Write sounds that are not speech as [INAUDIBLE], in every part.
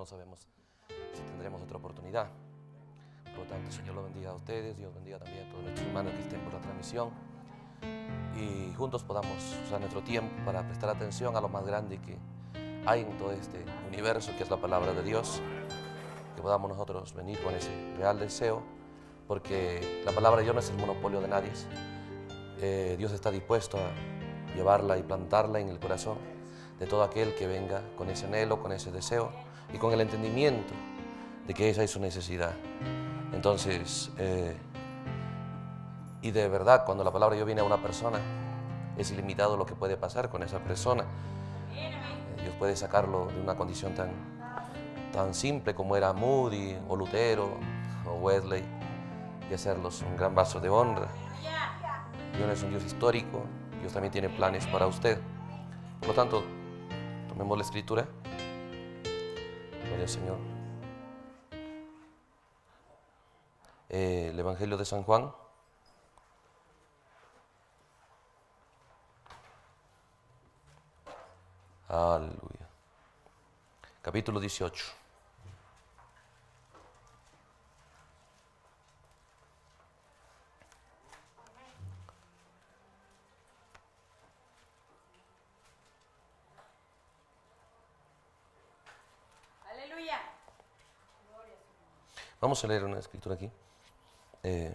no sabemos si tendremos otra oportunidad. Por lo tanto, Señor lo bendiga a ustedes, Dios bendiga también a todos nuestros hermanos que estén por la transmisión y juntos podamos usar nuestro tiempo para prestar atención a lo más grande que hay en todo este universo, que es la palabra de Dios, que podamos nosotros venir con ese real deseo, porque la palabra de Dios no es el monopolio de nadie. Eh, Dios está dispuesto a llevarla y plantarla en el corazón de todo aquel que venga con ese anhelo, con ese deseo y con el entendimiento de que esa es su necesidad. Entonces, eh, y de verdad, cuando la palabra yo viene a una persona, es ilimitado lo que puede pasar con esa persona. Eh, Dios puede sacarlo de una condición tan, tan simple como era Moody o Lutero o Wesley y hacerlos un gran vaso de honra. Dios es un Dios histórico, Dios también tiene planes para usted. Por lo tanto, tomemos la escritura. Gloria Señor. Eh, el Evangelio de San Juan. Aleluya. Capítulo 18. Vamos a leer una escritura aquí. Eh,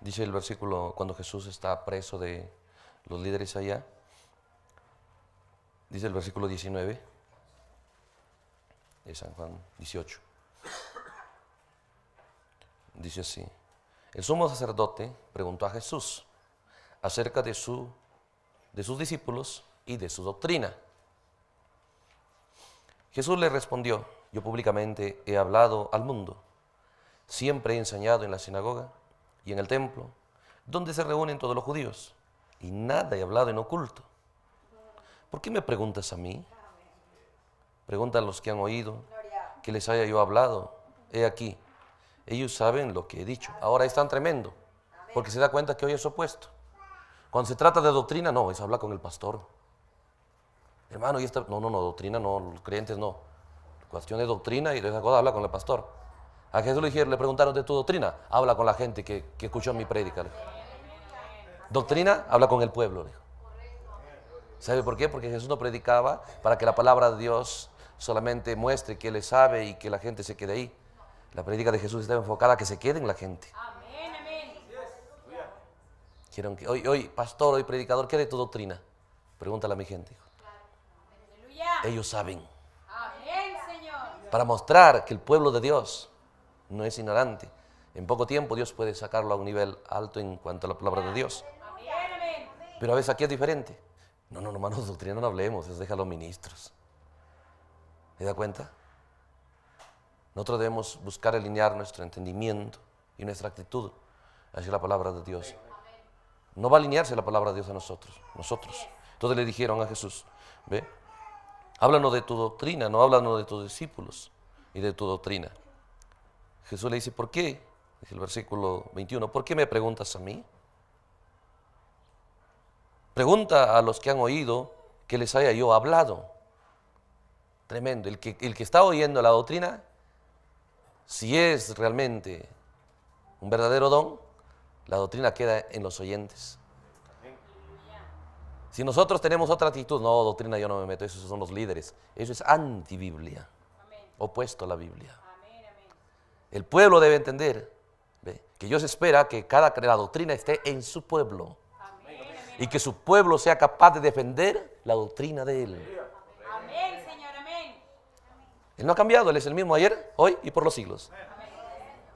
dice el versículo cuando Jesús está preso de los líderes allá. Dice el versículo 19 de San Juan 18. Dice así. El sumo sacerdote preguntó a Jesús acerca de, su, de sus discípulos y de su doctrina. Jesús le respondió, yo públicamente he hablado al mundo, siempre he enseñado en la sinagoga y en el templo, donde se reúnen todos los judíos, y nada he hablado en oculto. ¿Por qué me preguntas a mí? Pregunta a los que han oído, que les haya yo hablado. He aquí, ellos saben lo que he dicho. Ahora es tan tremendo, porque se da cuenta que hoy es opuesto. Cuando se trata de doctrina, no, es hablar con el pastor hermano, y esta, no, no, no, doctrina no, los creyentes no. Cuestión de doctrina y de esa cosa habla con el pastor. A Jesús le dijeron, le preguntaron de tu doctrina, habla con la gente que, escuchó mi prédica. Doctrina, habla con el pueblo, dijo. ¿Sabe por qué? Porque Jesús no predicaba para que la palabra de Dios solamente muestre que Él sabe y que la gente se quede ahí. La prédica de Jesús estaba enfocada a que se quede en la gente. Amén, amén. que, hoy, hoy, pastor, hoy predicador, ¿qué de tu doctrina? Pregúntale a mi gente, hijo ellos saben. Para mostrar que el pueblo de Dios no es ignorante. En poco tiempo Dios puede sacarlo a un nivel alto en cuanto a la palabra de Dios. Pero a veces aquí es diferente. No, no, hermanos, doctrina no hablemos, es deja a los ministros. ¿Se da cuenta? Nosotros debemos buscar alinear nuestro entendimiento y nuestra actitud hacia la palabra de Dios. No va a alinearse la palabra de Dios a nosotros, nosotros. Entonces le dijeron a Jesús, ve, Háblanos de tu doctrina, no háblanos de tus discípulos y de tu doctrina. Jesús le dice, ¿por qué? Dice el versículo 21, ¿por qué me preguntas a mí? Pregunta a los que han oído que les haya yo hablado. Tremendo. El que, el que está oyendo la doctrina, si es realmente un verdadero don, la doctrina queda en los oyentes. Si nosotros tenemos otra actitud, no, doctrina yo no me meto, esos son los líderes. Eso es antibiblia, opuesto a la Biblia. El pueblo debe entender que Dios espera que cada la doctrina esté en su pueblo y que su pueblo sea capaz de defender la doctrina de Él. Amén, Señor, amén. Él no ha cambiado, Él es el mismo ayer, hoy y por los siglos.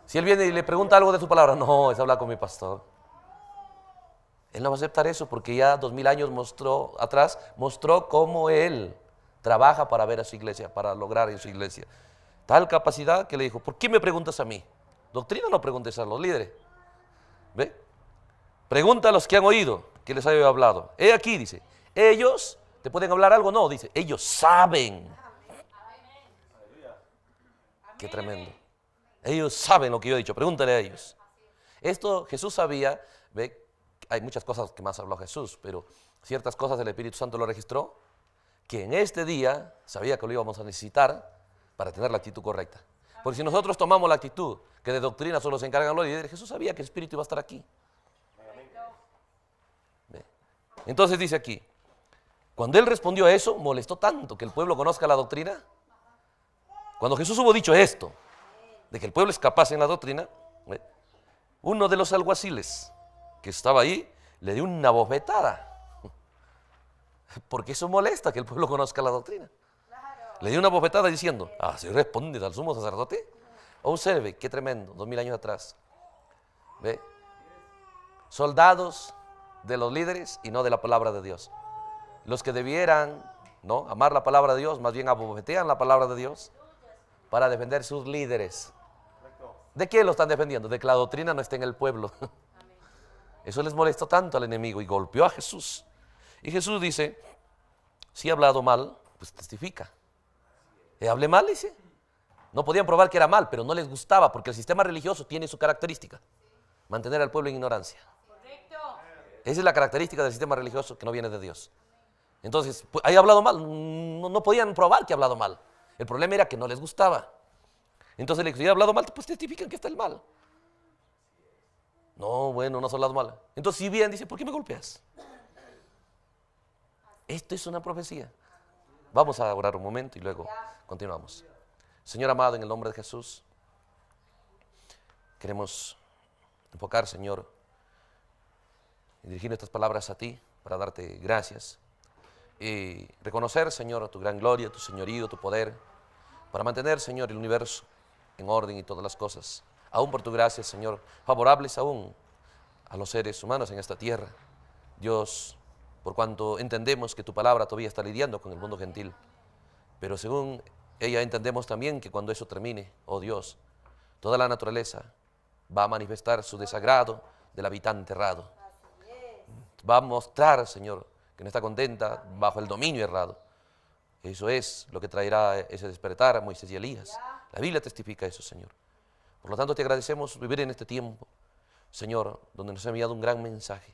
Si Él viene y le pregunta algo de su palabra, no, es hablar con mi pastor. Él no va a aceptar eso porque ya dos mil años mostró, atrás mostró cómo Él trabaja para ver a su iglesia, para lograr en su iglesia. Tal capacidad que le dijo, ¿por qué me preguntas a mí? Doctrina no preguntes a los líderes. ¿Ve? Pregunta a los que han oído, que les haya hablado. He aquí, dice, ellos te pueden hablar algo, no, dice, ellos saben. Qué tremendo. Ellos saben lo que yo he dicho, pregúntale a ellos. Esto Jesús sabía, ¿ve? hay muchas cosas que más habló Jesús, pero ciertas cosas el Espíritu Santo lo registró, que en este día sabía que lo íbamos a necesitar para tener la actitud correcta. Porque si nosotros tomamos la actitud que de doctrina solo se encargan los líderes, Jesús sabía que el Espíritu iba a estar aquí. Entonces dice aquí, cuando él respondió a eso, molestó tanto que el pueblo conozca la doctrina. Cuando Jesús hubo dicho esto, de que el pueblo es capaz en la doctrina, uno de los alguaciles, que estaba ahí, le dio una bofetada. Porque eso molesta que el pueblo conozca la doctrina. Le dio una bofetada diciendo, así ah, responde al sumo sacerdote. Observe, qué tremendo, dos mil años atrás. ¿Ve? Soldados de los líderes y no de la palabra de Dios. Los que debieran ¿no? amar la palabra de Dios, más bien abofetean la palabra de Dios para defender sus líderes. ¿De qué lo están defendiendo? De que la doctrina no esté en el pueblo. [LAUGHS] Eso les molestó tanto al enemigo y golpeó a Jesús. Y Jesús dice, si ha hablado mal, pues testifica. ¿Eh, hablé mal? Dice. No podían probar que era mal, pero no les gustaba porque el sistema religioso tiene su característica, mantener al pueblo en ignorancia. Esa es la característica del sistema religioso que no viene de Dios. Entonces, pues, ¿hay hablado mal? No, podían probar que ha hablado mal. El problema era que no les gustaba. Entonces le si ha hablado mal, pues testifican que está el mal. No, bueno, no son las malas. Entonces, si bien, dice, ¿por qué me golpeas? Esto es una profecía. Vamos a orar un momento y luego continuamos. Señor amado, en el nombre de Jesús, queremos enfocar, Señor, y dirigir estas palabras a ti para darte gracias y reconocer, Señor, tu gran gloria, tu señorío, tu poder, para mantener, Señor, el universo en orden y todas las cosas aún por tu gracia, Señor, favorables aún a los seres humanos en esta tierra. Dios, por cuanto entendemos que tu palabra todavía está lidiando con el mundo gentil, pero según ella entendemos también que cuando eso termine, oh Dios, toda la naturaleza va a manifestar su desagrado del habitante errado. Va a mostrar, Señor, que no está contenta bajo el dominio errado. Eso es lo que traerá ese despertar a Moisés y Elías. La Biblia testifica eso, Señor. Por lo tanto, te agradecemos vivir en este tiempo, Señor, donde nos ha enviado un gran mensaje.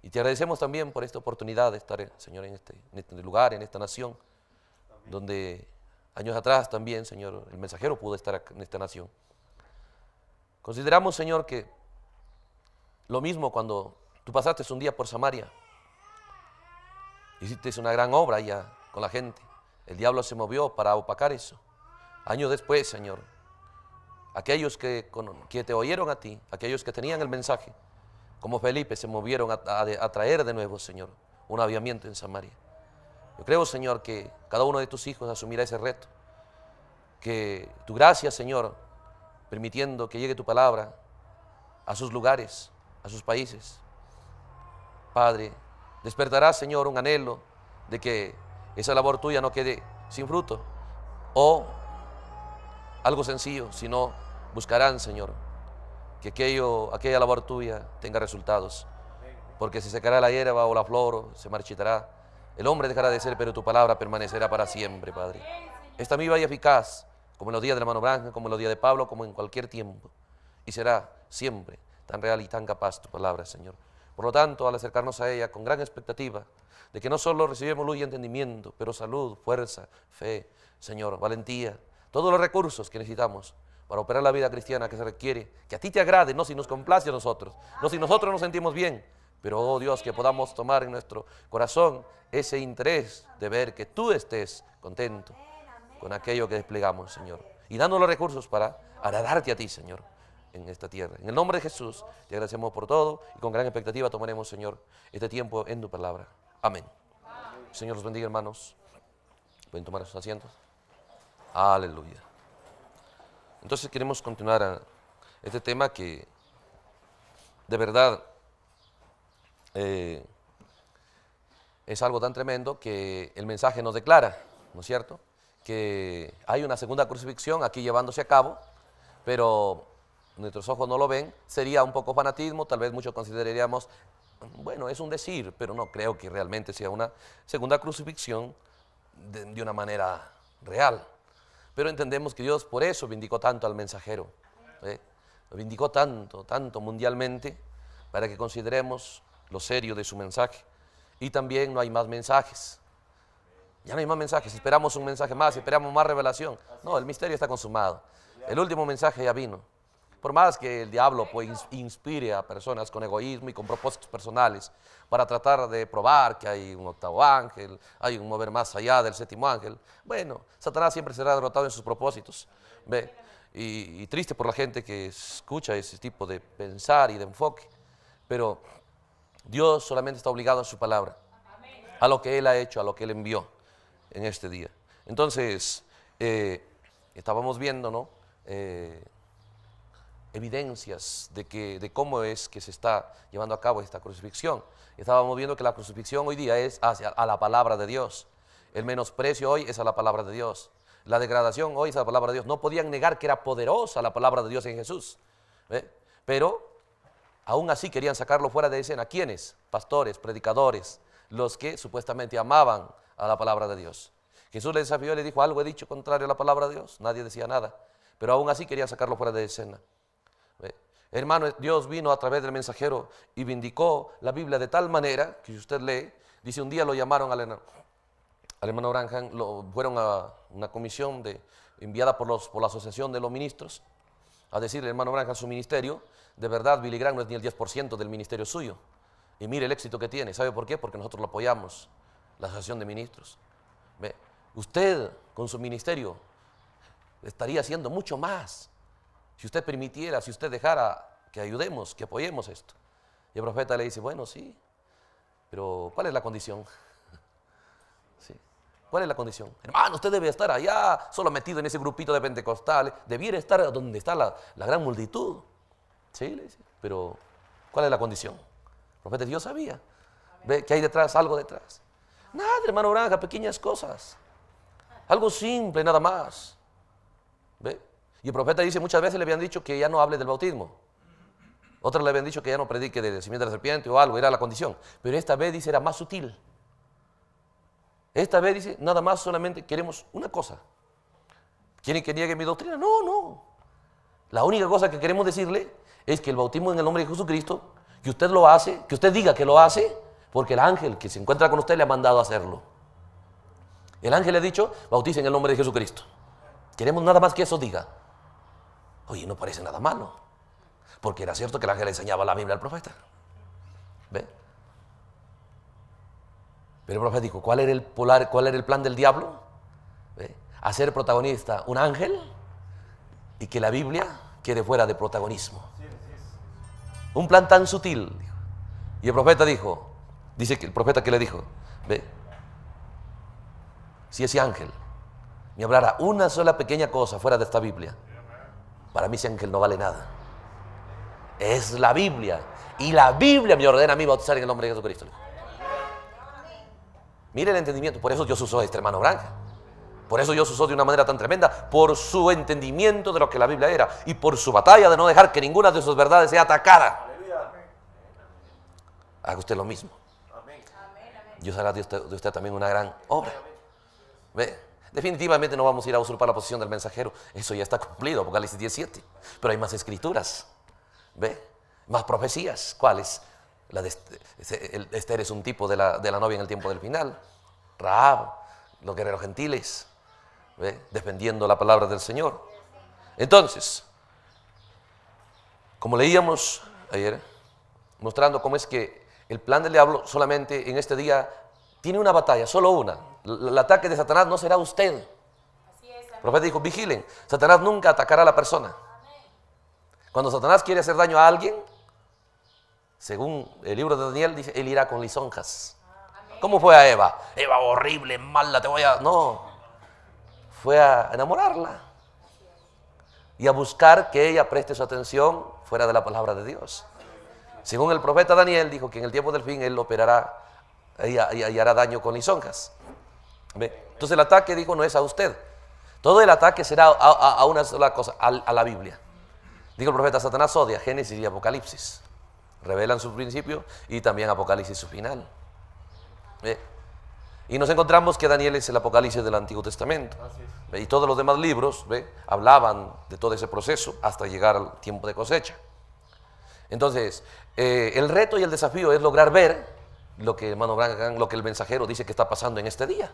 Y te agradecemos también por esta oportunidad de estar, eh, Señor, este, en este, lugar, en esta nación, donde años atrás también, Señor, el mensajero pudo estar en esta nación. Consideramos, Señor, que lo mismo cuando tú pasaste un día por Samaria, hiciste una gran obra ya con la gente. El diablo se movió para opacar eso. Años después, Señor, aquellos que, te oyeron a ti, aquellos que tenían el mensaje, como Felipe, se movieron a, traer de nuevo, Señor, un aviamiento en Samaria. Yo creo, Señor, que cada uno de tus hijos asumirá ese reto. Que tu gracia, Señor, permitiendo que llegue tu palabra a sus lugares, a sus países. Padre, despertará, Señor, un anhelo de que esa labor tuya no quede sin fruto o algo sencillo, si no, buscarán, Señor, que aquello, aquella labor tuya tenga resultados. Porque si secará la hierba o la flor, se marchitará. El hombre dejará de ser, pero tu palabra permanecerá para siempre, Padre. Esta viva y eficaz, como en los días de la mano blanca, como en los días de Pablo, como en cualquier tiempo. Y será siempre tan real y tan capaz tu palabra, Señor. Por lo tanto, al acercarnos a ella con gran expectativa de que no solo recibimos luz y entendimiento, pero salud, fuerza, fe, Señor, valentía, todos los recursos que necesitamos para operar la vida cristiana que se requiere, que a ti te agrade, no si nos complace a nosotros, no si nosotros nos sentimos bien, pero oh Dios, que podamos tomar en nuestro corazón ese interés de ver que tú estés contento con aquello que desplegamos, Señor, y dándonos los recursos para agradarte a ti, Señor en esta tierra. En el nombre de Jesús, te agradecemos por todo y con gran expectativa tomaremos, Señor, este tiempo en tu palabra. Amén. Amén. Señor los bendiga, hermanos. Pueden tomar sus asientos. Aleluya. Entonces queremos continuar este tema que de verdad eh, es algo tan tremendo que el mensaje nos declara, ¿no es cierto? Que hay una segunda crucifixión aquí llevándose a cabo, pero nuestros ojos no lo ven. Sería un poco fanatismo, tal vez muchos consideraríamos, bueno, es un decir, pero no creo que realmente sea una segunda crucifixión de una manera real pero entendemos que Dios por eso vindicó tanto al mensajero. ¿eh? Lo vindicó tanto, tanto mundialmente, para que consideremos lo serio de su mensaje. Y también no hay más mensajes. Ya no hay más mensajes. Esperamos un mensaje más, esperamos más revelación. No, el misterio está consumado. El último mensaje ya vino. Por más que el diablo pues, inspire a personas con egoísmo y con propósitos personales para tratar de probar que hay un octavo ángel, hay un mover más allá del séptimo ángel, bueno, Satanás siempre será derrotado en sus propósitos. ¿Ve? Y, triste por la gente que escucha ese tipo de pensar y de enfoque. Pero Dios solamente está obligado a su palabra, a lo que Él ha hecho, a lo que Él envió en este día. Entonces, eh, estábamos viendo, ¿no? Eh, evidencias de, que, de cómo es que se está llevando a cabo esta crucifixión. Estábamos viendo que la crucifixión hoy día es hacia a la palabra de Dios. El menosprecio hoy es a la palabra de Dios. La degradación hoy es a la palabra de Dios. No podían negar que era poderosa la palabra de Dios en Jesús. Pero aún así querían sacarlo fuera de escena. ¿Quiénes? Pastores, predicadores, los que supuestamente amaban a la palabra de Dios. Jesús les desafió y le dijo, algo he dicho contrario a la palabra de Dios. Nadie decía nada. Pero aún así querían sacarlo fuera de escena. Eh, hermano, eh, Dios vino a través del mensajero y vindicó la Biblia de tal manera que si usted lee, dice, un día lo llamaron al hermano, al lo, fueron a una comisión de, enviada por, la Asociación de los Ministros a decirle, hermano Branham, su ministerio, de verdad Billy Graham no es ni el 10% del ministerio suyo. Y mire el éxito que tiene. ¿Sabe por qué? Porque nosotros lo apoyamos, la Asociación de Ministros. Usted, con su ministerio, estaría haciendo mucho más si usted permitiera, si usted dejara que ayudemos, que apoyemos esto. Y el profeta le dice, bueno, sí, pero ¿cuál es la condición? [LAUGHS] ¿Cuál es la condición? Hermano, usted debe estar allá, solo metido en ese grupito de pentecostales, debiera estar donde está la, gran multitud. Sí, le dice, pero ¿cuál es la condición? El profeta Dios sabía. Ve que hay detrás, algo detrás. Nada, hermano Granja, pequeñas cosas. Algo simple, nada más. ¿Ve? Y el profeta dice, muchas veces le habían dicho que ya no hable del bautismo. Otras le habían dicho que ya no predique de semilla de serpiente o algo, era la condición. Pero esta vez dice, era más sutil. Esta vez dice, nada más solamente queremos una cosa. ¿Quieren que niegue mi doctrina? No, no. La única cosa que queremos decirle es que el bautismo en el nombre de Jesucristo, que usted lo hace, que usted diga que lo hace, porque el ángel que se encuentra con usted le ha mandado a hacerlo. El ángel le ha dicho, bautice en el nombre de Jesucristo. Queremos nada más que eso diga. Oye, no parece nada malo. Porque era cierto que el ángel enseñaba la Biblia al profeta. ¿Ve? Pero el profeta dijo, ¿cuál era el, era el plan del diablo? ¿Ve? Hacer protagonista un ángel y que la Biblia quede fuera de protagonismo. Un plan tan sutil. Y el profeta dijo, dice que el profeta que le dijo, ve, si ese ángel me hablara una sola pequeña cosa fuera de esta Biblia, para mí ese ángel no vale nada. Es la Biblia. Y la Biblia me ordena a mí bautizar en el nombre de Jesucristo. Mire el entendimiento. Por eso Dios usó a este hermano Branca, Por eso Dios usó de una manera tan tremenda. Por su entendimiento de lo que la Biblia era. Y por su batalla de no dejar que ninguna de sus verdades sea atacada. Haga usted lo mismo. Dios hará de usted, de usted también una gran obra. Ve definitivamente no vamos a ir a usurpar la posición del mensajero. Eso ya está cumplido, Apocalipsis 17. Pero hay más escrituras, ¿ve? Más profecías. ¿Cuáles? Este, Esther es un tipo de la, novia en el tiempo del final. Raab, los guerreros gentiles, defendiendo la palabra del Señor. Entonces, como leíamos ayer, mostrando cómo es que el plan del diablo solamente en este día tiene una batalla, solo una. El, ataque de Satanás no será usted. el profeta dijo, vigilen, Satanás nunca atacará a la persona. Cuando Satanás quiere hacer daño a alguien, según el libro de Daniel, dice, él irá con lisonjas. ¿Cómo fue a Eva? Eva horrible, mala, te voy a... No, fue a enamorarla y a buscar que ella preste su atención fuera de la palabra de Dios. Según el profeta Daniel dijo que en el tiempo del fin él operará y, hará daño con lisonjas. Entonces el ataque, dijo, no es a usted. Todo el ataque será a, una sola cosa, a, la Biblia. Dijo el profeta Satanás odia Génesis y Apocalipsis. Revelan su principio y también Apocalipsis su final. Y nos encontramos que Daniel es el Apocalipsis del Antiguo Testamento. Y todos los demás libros hablaban de todo ese proceso hasta llegar al tiempo de cosecha. Entonces, eh, el reto y el desafío es lograr ver lo que lo que el mensajero dice que está pasando en este día.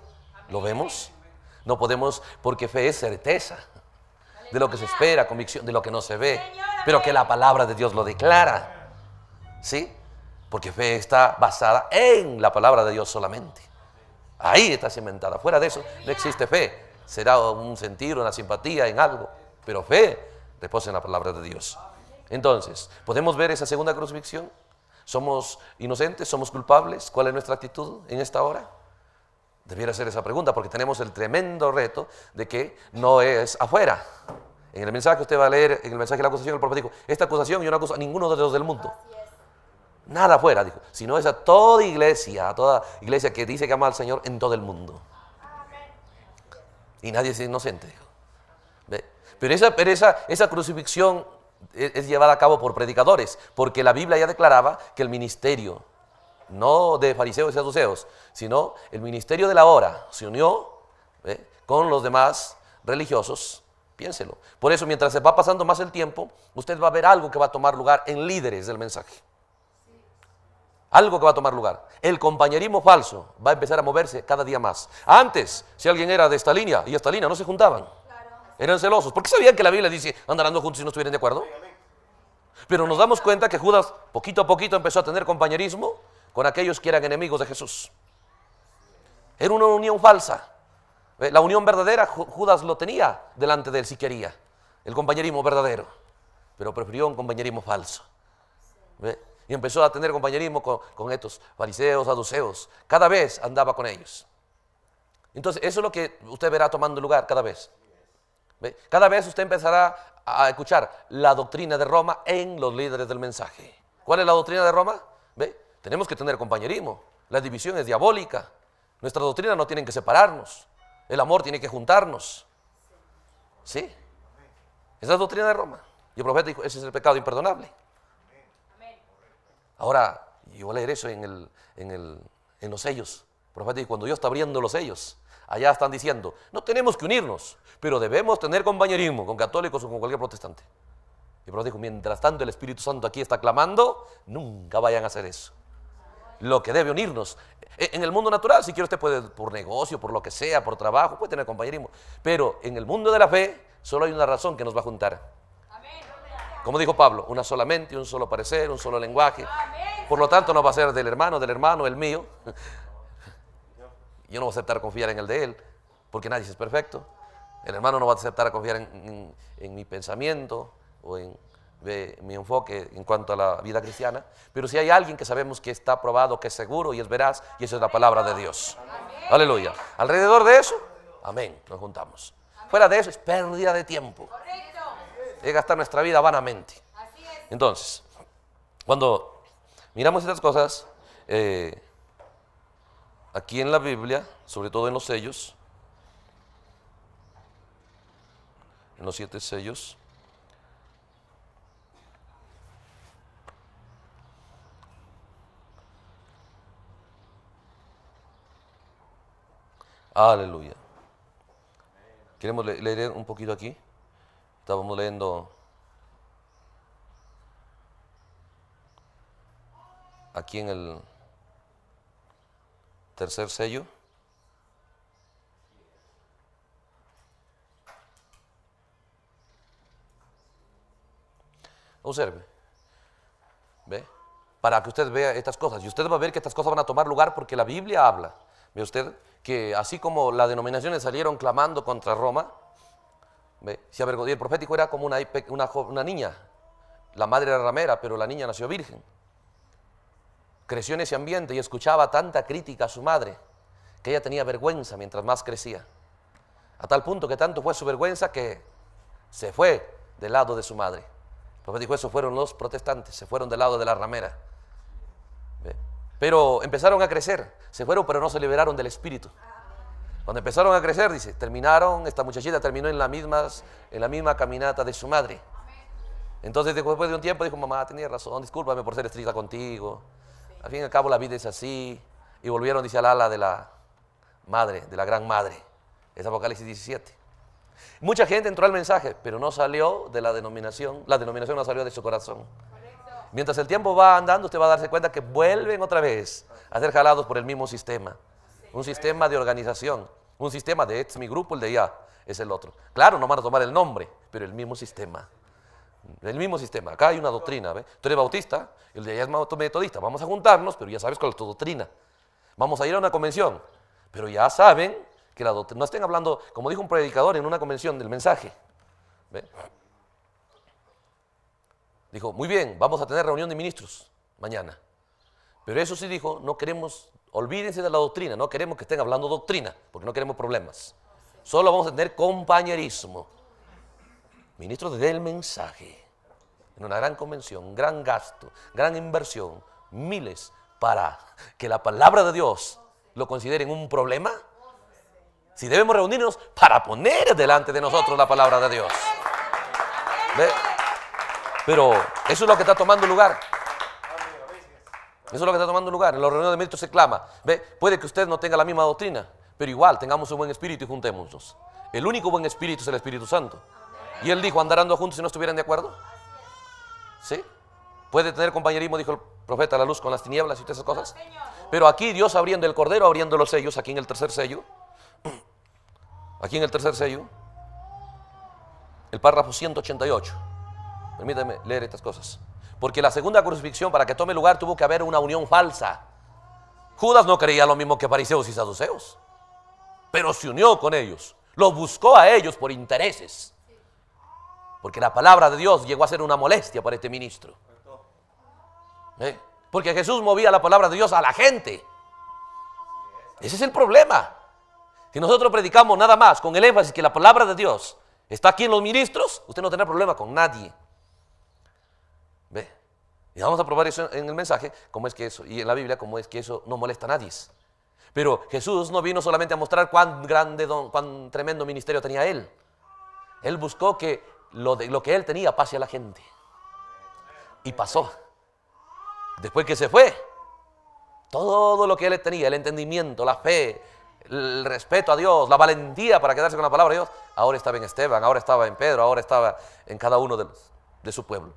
¿Lo vemos? No podemos, porque fe es certeza de lo que se espera, convicción de lo que no se ve, pero que la palabra de Dios lo declara. ¿Sí? Porque fe está basada en la palabra de Dios solamente. Ahí está cimentada. Fuera de eso no existe fe. Será un sentido, una simpatía en algo. Pero fe reposa en la palabra de Dios. Entonces, ¿podemos ver esa segunda crucifixión? ¿Somos inocentes? ¿Somos culpables? ¿Cuál es nuestra actitud en esta hora? Debiera hacer esa pregunta porque tenemos el tremendo reto de que no es afuera. En el mensaje que usted va a leer, en el mensaje de la acusación, el profeta dijo, esta acusación yo no acuso a ninguno de los del mundo. Nada afuera, dijo, sino es a toda iglesia, a toda iglesia que dice que ama al Señor en todo el mundo. Y nadie es inocente, dijo. Pero, esa, pero esa, esa crucifixión es llevada a cabo por predicadores, porque la Biblia ya declaraba que el ministerio, no de fariseos y saduceos, sino el ministerio de la hora, se unió con los demás religiosos. Piénselo. Por eso, mientras se va pasando más el tiempo, usted va a ver algo que va a tomar lugar en líderes del mensaje. Algo que va a tomar lugar. El compañerismo falso va a empezar a moverse cada día más. Antes, si alguien era de esta línea y esta línea, no se juntaban. Eran celosos. porque sabían que la Biblia dice andarán juntos si no estuvieran de acuerdo? Pero nos damos cuenta que Judas poquito a poquito empezó a tener compañerismo con aquellos que eran enemigos de Jesús. Era una unión falsa. Eh, la unión verdadera Judas lo tenía delante de él si quería. El compañerismo verdadero. Pero prefirió un compañerismo falso. Y empezó a tener compañerismo con, estos fariseos, aduceos Cada vez andaba con ellos. Entonces, eso es lo que usted verá tomando lugar cada vez. Cada vez usted empezará a escuchar la doctrina de Roma en los líderes del mensaje. ¿Cuál es la doctrina de Roma? ¿Ve? Tenemos que tener compañerismo. La división es diabólica. Nuestra doctrina no tienen que separarnos. El amor tiene que juntarnos. ¿Sí? Esa es la doctrina de Roma. Y el profeta dijo, ese es el pecado imperdonable. Ahora, yo voy a leer eso en, en los sellos. El profeta dijo, cuando Dios está abriendo los sellos, Allá están diciendo, no tenemos que unirnos, pero debemos tener compañerismo con católicos o con cualquier protestante. Y Pablo dijo, mientras tanto el Espíritu Santo aquí está clamando, nunca vayan a hacer eso. Lo que debe unirnos. E-, en el mundo natural, si quiere usted puede, por negocio, por lo que sea, por trabajo, puede tener compañerismo. Pero en el mundo de la fe, solo hay una razón que nos va a juntar. Como dijo Pablo, una sola mente, un solo parecer, un solo lenguaje. Por lo tanto, no va a ser del hermano, del hermano, el mío yo no voy a aceptar confiar en el de él, porque nadie es perfecto. El hermano no va a aceptar confiar en, mi pensamiento o en, mi enfoque en cuanto a la vida cristiana, pero si hay alguien que sabemos que está probado, que es seguro y es veraz, y eso es la palabra de Dios. Aleluya. Alrededor de eso, amén, nos juntamos. Fuera de eso es pérdida de tiempo. Correcto. Es gastar nuestra vida vanamente. Entonces, cuando miramos estas cosas, eh, Aquí en la Biblia, sobre todo en los sellos, en los siete sellos, Aleluya. Queremos leer un poquito aquí. Estábamos leyendo aquí en el Tercer sello. Observe. ¿Ve? Para que usted vea estas cosas. Y usted va a ver que estas cosas van a tomar lugar porque la Biblia habla. ¿Ve usted? Que así como las denominaciones salieron clamando contra Roma, ¿ve? Si y el profético era como una, una niña. La madre era ramera, pero la niña nació virgen creció en ese ambiente y escuchaba tanta crítica a su madre que ella tenía vergüenza mientras más crecía. A tal punto que tanto fue su vergüenza que se fue del lado de su madre. El dijo, eso fueron los protestantes, se fueron del lado de la ramera. Pero empezaron a crecer, se fueron pero no se liberaron del espíritu. Cuando empezaron a crecer, dice, terminaron, esta muchachita terminó en la, misma, en la misma caminata de su madre. Entonces después de un tiempo dijo, mamá, tenía razón, discúlpame por ser estricta contigo. Al fin y al cabo la vida es así. Y volvieron, dice al ala de la madre, de la gran madre. Es Apocalipsis 17. Mucha gente entró al mensaje, pero no salió de la denominación. La denominación no salió de su corazón. Mientras el tiempo va andando, usted va a darse cuenta que vuelven otra vez a ser jalados por el mismo sistema. Un sistema de organización, un sistema de este mi grupo, el de ya es el otro. Claro, no van a tomar el nombre, pero el mismo sistema. El mismo sistema. Acá hay una doctrina. ¿ve? Tú eres bautista, el de allá es metodista. Vamos a juntarnos, pero ya sabes cuál es tu doctrina. Vamos a ir a una convención, pero ya saben que la doctrina. No estén hablando, como dijo un predicador en una convención del mensaje. Dijo, muy bien, vamos a tener reunión de ministros mañana. Pero eso sí dijo, no queremos, olvídense de la doctrina, no queremos que estén hablando doctrina, porque no queremos problemas. Solo vamos a tener compañerismo ministros del mensaje, en una gran convención, gran gasto, gran inversión, miles para que la palabra de Dios lo consideren un problema. Si debemos reunirnos para poner delante de nosotros la palabra de Dios. Pero eso es lo que está tomando lugar. Eso es lo que está tomando lugar. En los reuniones de ministros se clama. ¿Ve? Puede que usted no tenga la misma doctrina, pero igual tengamos un buen espíritu y juntémonos. El único buen espíritu es el Espíritu Santo. Y él dijo, andarando juntos si no estuvieran de acuerdo? ¿Sí? ¿Puede tener compañerismo, dijo el profeta, la luz con las tinieblas y todas esas cosas? Pero aquí Dios abriendo el cordero, abriendo los sellos, aquí en el tercer sello, [CLEARS THROAT] aquí en el tercer sello, el párrafo 188. Permítame leer estas cosas. Porque la segunda crucifixión, para que tome lugar, tuvo que haber una unión falsa. Judas no creía lo mismo que fariseos y saduceos, pero se unió con ellos, Lo buscó a ellos por intereses. Porque la palabra de Dios llegó a ser una molestia para este ministro. ¿Eh? Porque Jesús movía la palabra de Dios a la gente. Ese es el problema. Si nosotros predicamos nada más con el énfasis que la palabra de Dios está aquí en los ministros, usted no tendrá problema con nadie. ¿Ve? Y vamos a probar eso en el mensaje, cómo es que eso, y en la Biblia, cómo es que eso no molesta a nadie. Pero Jesús no vino solamente a mostrar cuán grande, don, cuán tremendo ministerio tenía él. Él buscó que lo, de, lo que él tenía pase a la gente. Y pasó. Después que se fue, todo lo que él tenía, el entendimiento, la fe, el respeto a Dios, la valentía para quedarse con la palabra de Dios, ahora estaba en Esteban, ahora estaba en Pedro, ahora estaba en cada uno de, los, de su pueblo.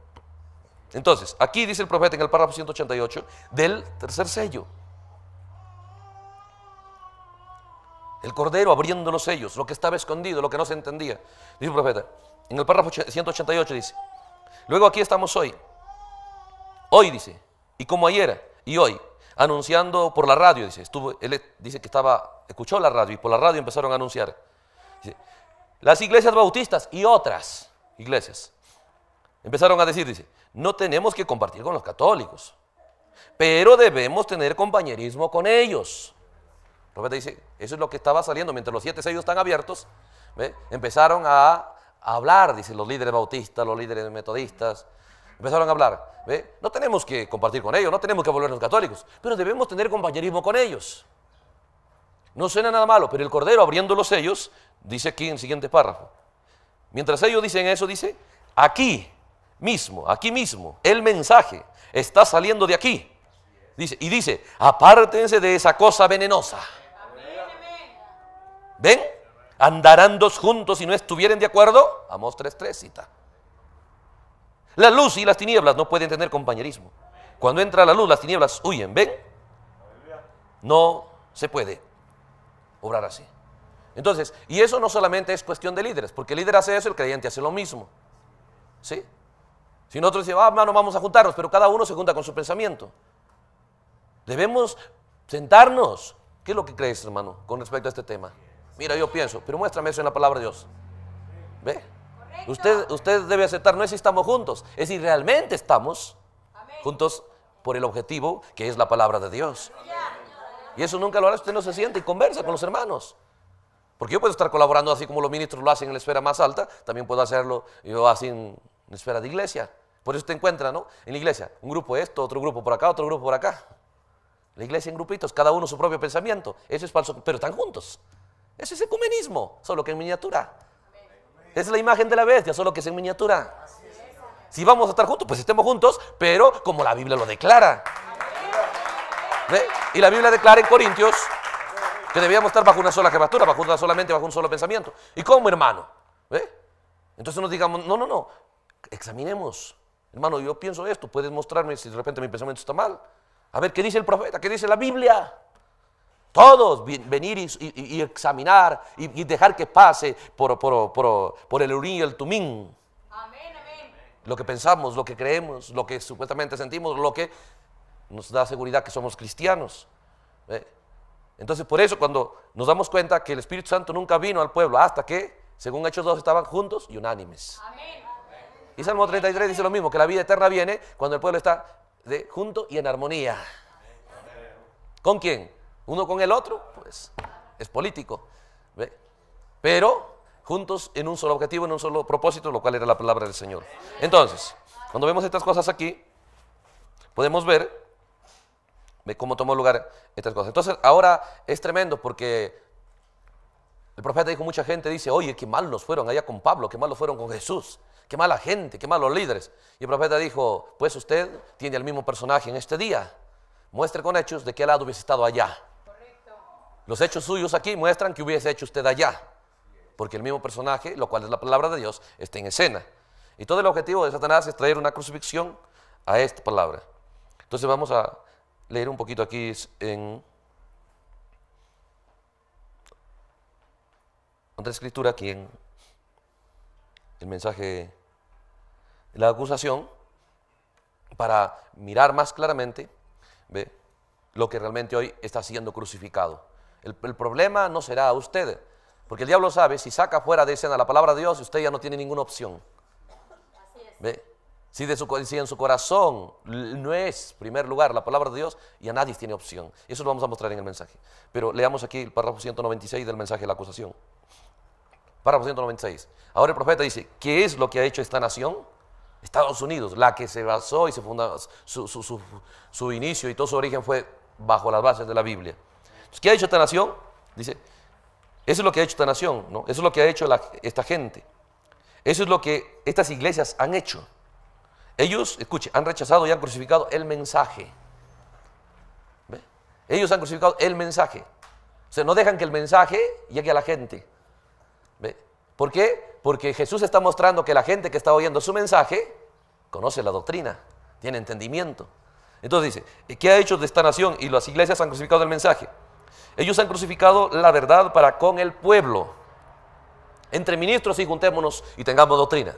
Entonces, aquí dice el profeta en el párrafo 188 del tercer sello. El cordero abriendo los sellos, lo que estaba escondido, lo que no se entendía. Dice el profeta, en el párrafo 188 dice, luego aquí estamos hoy, hoy dice, y como ayer y hoy, anunciando por la radio, dice, estuvo, él dice que estaba, escuchó la radio y por la radio empezaron a anunciar. las iglesias bautistas y otras iglesias empezaron a decir, dice, no tenemos que compartir con los católicos, pero debemos tener compañerismo con ellos. Roberto dice, eso es lo que estaba saliendo, mientras los siete sellos están abiertos, empezaron a hablar, dicen los líderes bautistas, los líderes metodistas. Empezaron a hablar. No tenemos que compartir con ellos, no tenemos que volvernos católicos, pero debemos tener compañerismo con ellos. No suena nada malo, pero el Cordero abriendo los sellos, dice aquí en el siguiente párrafo. Mientras ellos dicen eso, dice, aquí mismo, aquí mismo, el mensaje está saliendo de aquí. Dice, y dice, apártense de esa cosa venenosa. ¿Ven? andarán dos juntos si no estuvieren de acuerdo. Amos tres, cita. La luz y las tinieblas no pueden tener compañerismo. Cuando entra la luz, las tinieblas huyen, ¿ven? No se puede obrar así. Entonces, y eso no solamente es cuestión de líderes, porque el líder hace eso, el creyente hace lo mismo. ¿Sí? Si nosotros decimos, ah, hermano, vamos a juntarnos, pero cada uno se junta con su pensamiento. Debemos sentarnos. ¿Qué es lo que crees, hermano, con respecto a este tema? Mira, yo pienso, pero muéstrame eso en la palabra de Dios. ¿Ve? Usted, usted debe aceptar, no es si estamos juntos, es si realmente estamos juntos por el objetivo que es la palabra de Dios. Y eso nunca lo hará, usted no se siente y conversa con los hermanos. Porque yo puedo estar colaborando así como los ministros lo hacen en la esfera más alta, también puedo hacerlo yo así en la esfera de iglesia. Por eso te encuentra, ¿no? En la iglesia, un grupo esto, otro grupo por acá, otro grupo por acá. La iglesia en grupitos, cada uno su propio pensamiento. Eso es falso, pero están juntos. Ese es ecumenismo, solo que en miniatura. Es la imagen de la bestia, solo que es en miniatura. Si vamos a estar juntos, pues estemos juntos, pero como la Biblia lo declara. ¿Ve? Y la Biblia declara en Corintios que debíamos estar bajo una sola jefatura, bajo una solamente, bajo un solo pensamiento. ¿Y cómo, hermano? ¿Ve? Entonces nos digamos, no, no, no, examinemos. Hermano, yo pienso esto, puedes mostrarme si de repente mi pensamiento está mal. A ver, ¿qué dice el profeta? ¿Qué dice la Biblia? Todos venir y, examinar y, dejar que pase por, el urín y el tumín. Lo que pensamos, lo que creemos, lo que supuestamente sentimos, lo que nos da seguridad que somos cristianos. ¿eh? Entonces, por eso, cuando nos damos cuenta que el Espíritu Santo nunca vino al pueblo, hasta que, según Hechos 2, estaban juntos y unánimes. Y Salmo 33 dice lo mismo: que la vida eterna viene cuando el pueblo está de, junto y en armonía. ¿Con quién? uno con el otro, pues es político. Pero juntos en un solo objetivo, en un solo propósito, lo cual era la palabra del Señor. Entonces, cuando vemos estas cosas aquí, podemos ver cómo tomó lugar estas cosas. Entonces, ahora es tremendo porque el profeta dijo, mucha gente dice, oye, qué mal nos fueron allá con Pablo, qué mal nos fueron con Jesús, qué mala gente, qué malos líderes. Y el profeta dijo, pues usted tiene el mismo personaje en este día. Muestre con hechos de qué lado hubiese estado allá. Los hechos suyos aquí muestran que hubiese hecho usted allá, porque el mismo personaje, lo cual es la palabra de Dios, está en escena. Y todo el objetivo de Satanás es traer una crucifixión a esta palabra. Entonces vamos a leer un poquito aquí en otra escritura, aquí en el mensaje de la acusación, para mirar más claramente ¿ve? lo que realmente hoy está siendo crucificado. El, problema no será a usted, porque el diablo sabe, si saca fuera de escena la palabra de Dios, usted ya no tiene ninguna opción. Si, de su, en su corazón no es primer lugar la palabra de Dios, ya nadie tiene opción. Eso lo vamos a mostrar en el mensaje. Pero leamos aquí el párrafo 196 del mensaje de la acusación. Párrafo 196. Ahora el profeta dice, ¿qué es lo que ha hecho esta nación? Estados Unidos, la que se basó y se fundó, su inicio y todo su origen fue bajo las bases de la Biblia. ¿Qué ha hecho esta nación? Dice, eso es lo que ha hecho esta nación, ¿no? Eso es lo que ha hecho esta gente. Eso es lo que estas iglesias han hecho. Ellos, escuche, han rechazado y han crucificado el mensaje. ¿Ve? Ellos han crucificado el mensaje. O sea, no dejan que el mensaje llegue a la gente. ¿Ve? ¿Por qué? Porque Jesús está mostrando que la gente que está oyendo su mensaje conoce la doctrina, tiene entendimiento. Entonces dice, ¿qué ha hecho de esta nación? Y las iglesias han crucificado el mensaje. Ellos han crucificado la verdad para con el pueblo. Entre ministros y juntémonos y tengamos doctrina.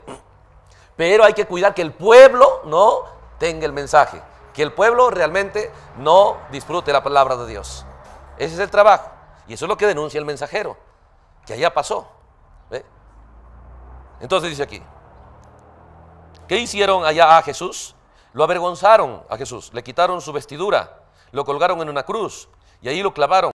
Pero hay que cuidar que el pueblo no tenga el mensaje, que el pueblo realmente no disfrute la palabra de Dios. Ese es el trabajo. Y eso es lo que denuncia el mensajero, que allá pasó. Entonces dice aquí, ¿qué hicieron allá a Jesús? Lo avergonzaron a Jesús, le quitaron su vestidura, lo colgaron en una cruz, y ahí lo clavaron.